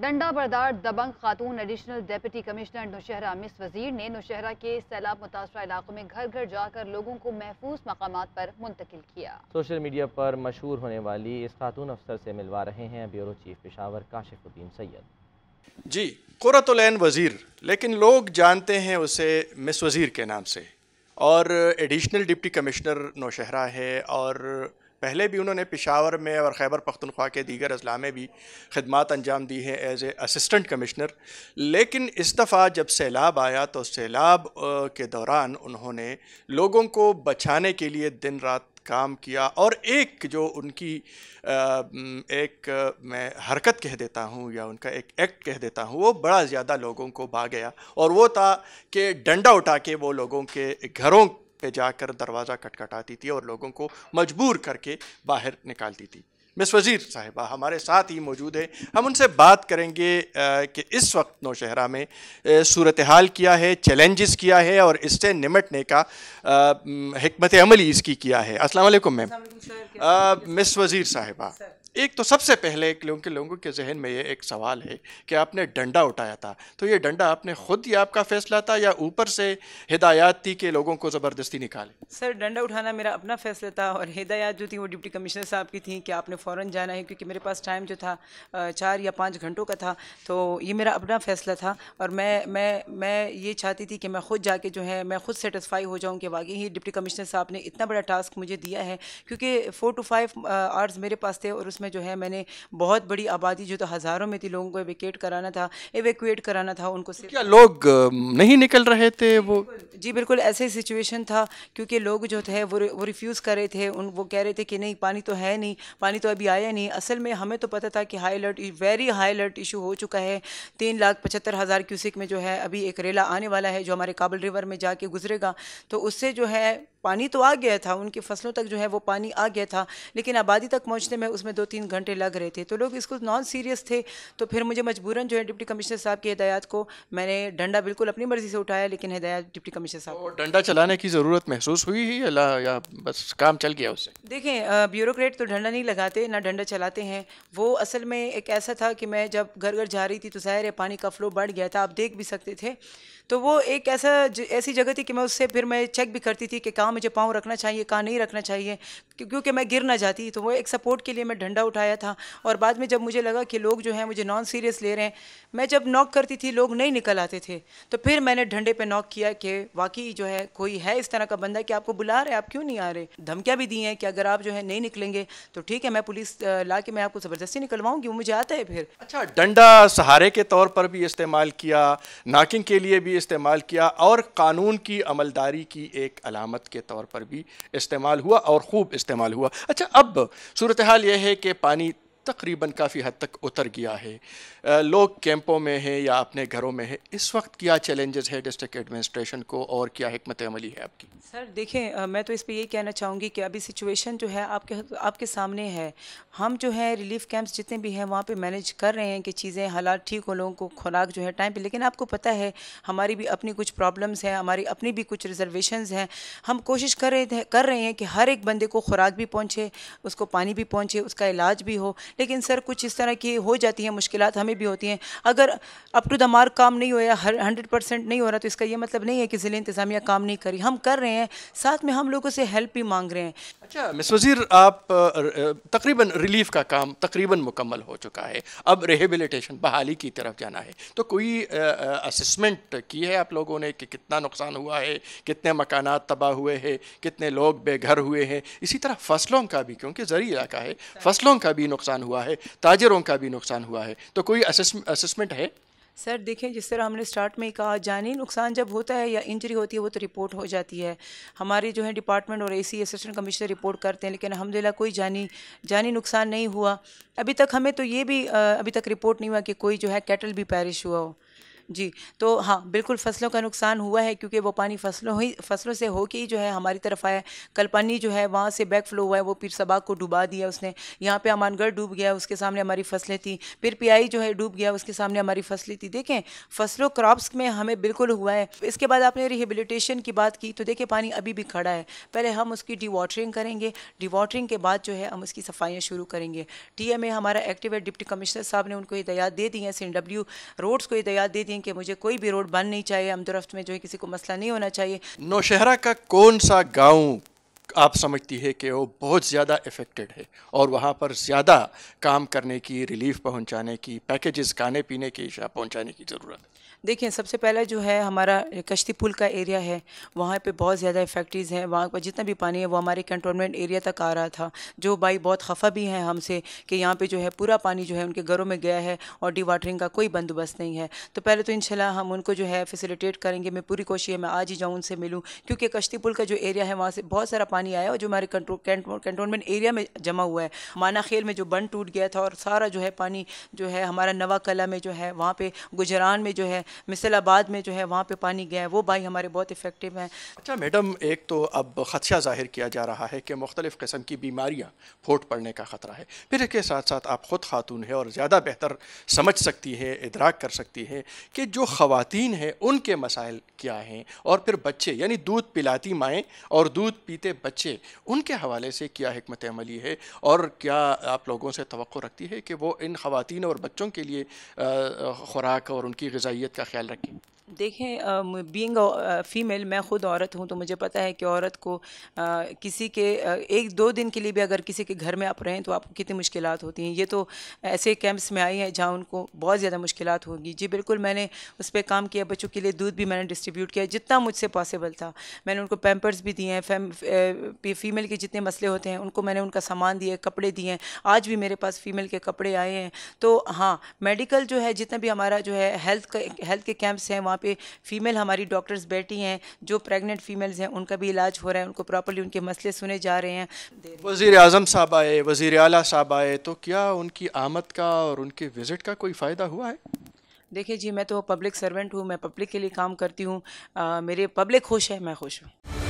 डंडा बरदार दबंग खातून additional deputy commissioner Nowshera miss Wazir ने नौशहरा के सैलाब मुतासर इलाकों में घर घर जाकर लोगों को महफूज मकाम पर मुंतकिल किया सोशल मीडिया पर मशहूर होने वाली इस खातून अफसर से मिलवा रहे हैं ब्यूरो चीफ पेशावर काशिफुद्दीन सैयद जी कुरतुलैन वजीर लेकिन लोग जानते हैं उसे मिस वजीर के नाम से और एडिशनल डिप्टी कमिश्नर नौशहरा है और पहले भी उन्होंने पेशावर में और खैबर पख्तनख्वा के दीगर अजला में भी खदमात अंजाम दी हैं एज ए असिस्टेंट कमिश्नर लेकिन इस दफ़ा जब सैलाब आया तो सैलाब के दौरान उन्होंने लोगों को बचाने के लिए दिन रात काम किया और एक जो उनकी एक मैं हरकत कह देता हूँ या उनका एक एक्ट कह देता हूँ वो बड़ा ज़्यादा लोगों को भा गया और वो था कि डंडा उठा के वो लोगों के घरों पे जाकर दरवाज़ा खटखटाती थी और लोगों को मजबूर करके बाहर निकालती थी मिस वज़ीर साहिबा हमारे साथ ही मौजूद है हम उनसे बात करेंगे कि इस वक्त नौशहरा में सूरत हाल किया है चैलेंजेस किया है और इससे निमटने का हमत अमली इसकी किया है अस्सलाम वालेकुम मैम मिस वज़ीर साहिबा एक तो सबसे पहले क्योंकि लोगों के जहन में ये एक सवाल है कि आपने डंडा उठाया था तो ये डंडा आपने खुद ही आपका फैसला था या ऊपर से हिदायत थी कि लोगों को ज़बरदस्ती निकाले सर डंडा उठाना मेरा अपना फैसला था और हिदायत जो थी वो डिप्टी कमिश्नर साहब की थी कि आपने फ़ौरन जाना है क्योंकि मेरे पास टाइम जो था चार या पाँच घंटों का था तो ये मेरा अपना फ़ैसला था और मैं मैं मैं ये चाहती थी कि मैं खुद जाके जो है मैं खुद सेटिसफाई हो जाऊँ कि वाकई ही डिप्टी कमिश्नर साहब ने इतना बड़ा टास्क मुझे दिया है क्योंकि फ़ोर टू फाइव आवर्स मेरे पास थे और उसमें में जो है मैंने बहुत बड़ी आबादी जो तो हज़ारों में थी लोगों को एविकेट कराना था एवेकुएट कराना था उनको सिर्फ क्या लोग नहीं निकल रहे थे वो जी बिल्कुल ऐसे सिचुएशन था क्योंकि लोग जो थे वो वो रिफ्यूज़ कर रहे थे उन वो कह रहे थे कि नहीं पानी तो है नहीं पानी तो अभी आया नहीं असल में हमें तो पता था कि high alert very high alert issue हो चुका है तीन लाख पचहत्तर हज़ार क्यूसिक में जो है अभी एक रेला आने वाला है जो हमारे काबल रिवर में जाके गुजरेगा तो उससे जो है पानी तो आ गया था उनकी फसलों तक जो है वो पानी आ गया था लेकिन आबादी तक पहुँचने में उसमें दो तीन घंटे लग रहे थे तो लोग इसको नॉन सीरियस थे तो फिर मुझे मजबूरन जो है डिप्टी कमिश्नर साहब की हदायत को मैंने डंडा बिल्कुल अपनी मर्जी से उठाया लेकिन हदायत डिप्टी कमिश्नर साहब तो डंडा चलाने की ज़रूरत महसूस हुई ही या बस काम चल गया उससे देखें ब्यूरोक्रेट तो डंडा नहीं लगाते ना डंडा चलाते हैं वो असल में एक ऐसा था कि मैं जब घर घर जा रही थी तो ज़ाहिर है पानी का फ्लो बढ़ गया था आप देख भी सकते थे तो वो एक ऐसा ऐसी जगह थी कि मैं उससे फिर मैं चेक भी करती थी कि काम मुझे पाँव रखना चाहिए कहाँ नहीं रखना चाहिए क्योंकि मैं गिर ना जाती तो वो एक सपोर्ट के लिए मैं डंडा उठाया था और बाद में जब मुझे लगा कि लोग जो हैं मुझे नॉन सीरियस ले रहे हैं मैं जब नॉक करती थी लोग नहीं निकल आते थे तो फिर मैंने डंडे पे नॉक किया कि वाकई जो है कोई है इस तरह का बंदा कि आपको बुला रहे आप क्यों नहीं आ रहे धमकियाँ भी दी हैं कि अगर आप जो है नहीं निकलेंगे तो ठीक है मैं पुलिस ला के मैं आपको ज़बरदस्ती निकलवाऊंगी वो मुझे आता है फिर अच्छा डंडा सहारे के तौर पर भी इस्तेमाल किया नाकिंग के लिए भी इस्तेमाल किया और कानून की अमलदारी की एक अलामत के तौर पर भी इस्तेमाल हुआ और खूब इस्तेमाल हुआ अच्छा अब सूरत हाल यह है कि पानी तकरीबन काफ़ी हद तक उतर गया है लोग कैंपों में हैं या अपने घरों में है इस वक्त क्या चैलेंजेस है डिस्ट्रिक्ट एडमिनिस्ट्रेशन को और क्या हमत अमली है आपकी सर देखें मैं तो इस पर यही कहना चाहूँगी कि अभी सिचुएशन जो है आपके आपके सामने है हम जो है रिलीफ कैंप्स जितने भी हैं वहाँ पर मैनेज कर रहे हैं कि चीज़ें हालात ठीक हो लोगों को खुराक जो है टाइम पर लेकिन आपको पता है हमारी भी अपनी कुछ प्रॉब्लम्स हैं हमारी अपनी भी कुछ रिजर्वेशन हैं हम कोशिश कर रहे थे कर रहे हैं कि हर एक बंदे को खुराक भी पहुँचे उसको पानी भी पहुँचे उसका इलाज भी हो लेकिन सर कुछ इस तरह की हो जाती हैं मुश्किल हमें भी होती हैं अगर अप टू द मार्क काम नहीं हुआ हर हंड्रेड परसेंट नहीं हो रहा तो इसका यह मतलब नहीं है कि ज़िले इंतजामिया काम नहीं करी हम कर रहे हैं साथ में हम लोगों से हेल्प भी मांग रहे हैं अच्छा मिस वज़ीर आप तकरीबन रिलीफ का काम तकरीबन मुकम्मल हो चुका है अब रिहेबिलिटेशन बहाली की तरफ जाना है तो कोई असमेंट की है आप लोगों ने कि कितना नुकसान हुआ है कितने मकान तबाह हुए हैं कितने लोग बेघर हुए हैं इसी तरह फसलों का भी क्योंकि जरिए इलाका है फसलों का भी नुकसान नुकसान हुआ है ताजरों का भी नुकसान हुआ है तो कोई असेसमेंट है सर देखें जिस तरह हमने स्टार्ट में ही कहा जानी नुकसान जब होता है या इंजरी होती है वो तो रिपोर्ट हो जाती है हमारे जो है डिपार्टमेंट और एसी असिस्टेंट कमिश्नर रिपोर्ट करते हैं लेकिन अलहमदिल्ला कोई जानी जानी नुकसान नहीं हुआ अभी तक हमें तो ये भी अभी तक रिपोर्ट नहीं हुआ कि कोई जो है कैटल भी पैरिश हुआ हो जी तो हाँ बिल्कुल फसलों का नुकसान हुआ है क्योंकि वो पानी फसलों ही फसलों से होके ही जो है हमारी तरफ आया कल पानी जो है वहाँ से बैक फ्लो हुआ है वो पीर सबाग को डुबा दिया उसने यहाँ पे अमानगढ़ डूब गया उसके सामने हमारी फसलें थी फिर पियाई जो है डूब गया उसके सामने हमारी फसलें थी देखें फसलों क्रॉप्स में हमें बिल्कुल हुआ है इसके बाद आपने रिहेबिलिटेशन की बात की तो देखें पानी अभी भी खड़ा है पहले हम उसकी डिवाटरिंग करेंगे डिवाटरिंग के बाद जो है हम उसकी सफाइयाँ शुरू करेंगे टी हमारा एक्टिव है डिप्टी कमिश्नर साहब ने उनको हिदयात दे दी हैं सी रोड्स को हिदयात दे दी कि मुझे कोई भी रोड बंद नहीं चाहिए आमदोरफ्त में जो है किसी को मसला नहीं होना चाहिए नौशहरा का कौन सा गाँव आप समझती है कि वो बहुत ज़्यादा इफ़ेक्टेड है और वहाँ पर ज़्यादा काम करने की रिलीफ पहुँचाने की पैकेजेस खाने पीने की पहुँचाने की ज़रूरत है देखिए सबसे पहला जो है हमारा कश्ती पुल का एरिया है वहाँ पे बहुत ज़्यादा फैक्ट्रीज़ हैं वहाँ पर जितना भी पानी है वो हमारे कंटोनमेंट एरिया तक आ रहा था जो भाई बहुत खफा भी हैं हमसे कि यहाँ पर जो है पूरा पानी जो है उनके घरों में गया है और डी वाटरिंग का कोई बंदोबस्त नहीं है तो पहले तो इन हम उनको जो है फैसिलिटेट करेंगे मैं पूरी कोशिश है मैं आज ही जाऊँ उनसे मिलूँ क्योंकि कश्ती पुल का जो एरिया है वहाँ से बहुत सारा पानी आया और जो हमारे कंटोनमेंट एरिया में जमा हुआ है माना खेल में जो बंद टूट गया था और सारा जो है पानी जो है हमारा नवा कला में जो है वहाँ पर गुजरान में जो है मिसलाबाद में जो है वहाँ पर पानी गया है वो बाई हमारे बहुत इफ़ेक्टिव हैं अच्छा मैडम एक तो अब ख़दशा ज़ाहिर किया जा रहा है कि मुख्तलिफ़ कस्म की बीमारियाँ फोट पड़ने का ख़तरा है फिर इसके साथ साथ आप ख़ुद खातून है और ज़्यादा बेहतर समझ सकती है इदराक कर सकती है कि जो ख़वान हैं उनके मसाइल क्या हैं और फिर बच्चे यानी दूध पिलाती माएँ और दूध पीते बच्चे उनके हवाले से क्या हमत अमली है और क्या आप लोगों से तो रखती है कि वो इन ख़वान और बच्चों के लिए ख़ुराक और उनकी गजाइत Raquel. देखें बीइंग फ़ीमेल मैं ख़ुद औरत हूँ तो मुझे पता है कि औरत को आ, किसी के एक दो दिन के लिए भी अगर किसी के घर में आप रहें तो आपको कितनी मुश्किल होती हैं ये तो ऐसे कैंप्स में आई हैं जहाँ उनको बहुत ज़्यादा मुश्किल होगी जी बिल्कुल मैंने उस पर काम किया बच्चों के लिए दूध भी मैंने डिस्ट्रीब्यूट किया जितना मुझसे पॉसिबल था मैंने उनको पैम्पर्स भी दिए हैं फीमेल के जितने मसले होते हैं उनको मैंने उनका सामान दिए कपड़े दिए हैं आज भी मेरे पास फीमेल के कपड़े आए हैं तो हाँ मेडिकल जो है जितना भी हमारा जो है हेल्थ हेल्थ के कैंप्स हैं वहाँ पे फीमेल हमारी डॉक्टर्स बैठी हैं जो प्रेगनेंट फीमेल्स हैं उनका भी इलाज हो रहा है उनको प्रॉपरली उनके मसले सुने जा रहे हैं वज़ी अजम साहब आए वज़ी अला साहब आए तो क्या उनकी आमद का और उनके विज़िट का कोई फ़ायदा हुआ है देखिए जी मैं तो पब्लिक सर्वेंट हूँ मैं पब्लिक के लिए काम करती हूँ मेरे पब्लिक खुश है मैं खुश हूँ